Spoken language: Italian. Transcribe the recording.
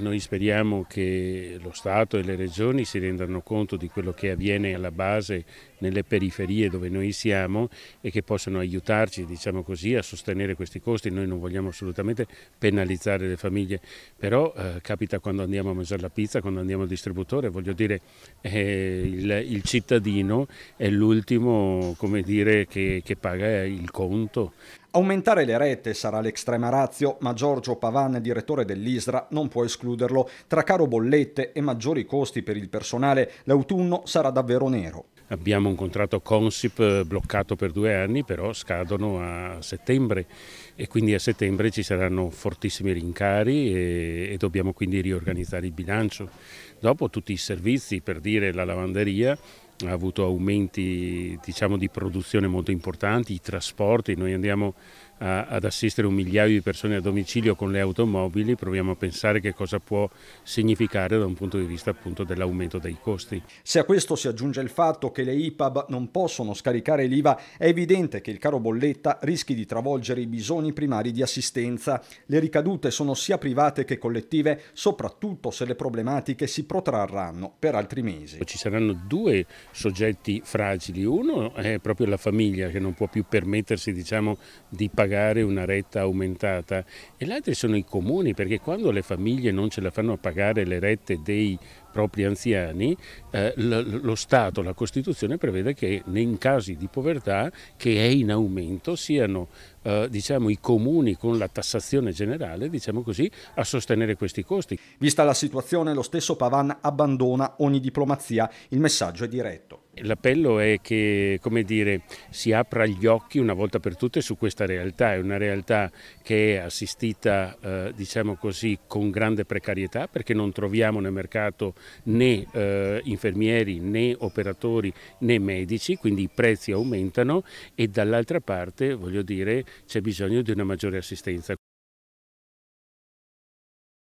Noi speriamo che lo Stato e le regioni si rendano conto di quello che avviene alla base nelle periferie dove noi siamo e che possano aiutarci diciamo così, a sostenere questi costi. Noi non vogliamo assolutamente penalizzare le famiglie, però eh, capita quando andiamo a mangiare la pizza, quando andiamo al distributore, voglio dire eh, il, il, cittadino è l'ultimo che, che paga il conto. Aumentare le rette sarà l'extrema razio, ma Giorgio Pavan, direttore dell'ISRA, non può escludere escluderlo. Tra caro bollette e maggiori costi per il personale, l'autunno sarà davvero nero. Abbiamo un contratto Consip eh, bloccato per due anni, però scadono a settembre e quindi a settembre ci saranno fortissimi rincari e, e dobbiamo quindi riorganizzare il bilancio. Dopo tutti i servizi, per dire la lavanderia, ha avuto aumenti diciamo, di produzione molto importanti, i trasporti, noi andiamo a, ad assistere un migliaio di persone a domicilio con le automobili, proviamo a pensare che cosa può significare da un punto di vista dell'aumento dei costi. Se a questo si aggiunge il fatto che le IPAB non possono scaricare l'IVA, è evidente che il caro bolletta rischi di travolgere i bisogni primari di assistenza. Le ricadute sono sia private che collettive, soprattutto se le problematiche si protrarranno per altri mesi. Ci saranno due soggetti fragili. Uno è proprio la famiglia che non può più permettersi diciamo, di pagare una retta aumentata e l'altro sono i comuni perché quando le famiglie non ce la fanno a pagare le rette dei propri anziani, eh, lo, Stato, la Costituzione prevede che in casi di povertà che è in aumento siano eh, diciamo, i comuni con la tassazione generale diciamo così, a sostenere questi costi. Vista la situazione lo stesso Pavan abbandona ogni diplomazia, il messaggio è diretto. L'appello è che dire, si apra gli occhi una volta per tutte su questa realtà, è una realtà che è assistita eh, diciamo così, con grande precarietà perché non troviamo nel mercato né eh, infermieri né operatori né medici, quindi i prezzi aumentano e dall'altra parte c'è bisogno di una maggiore assistenza.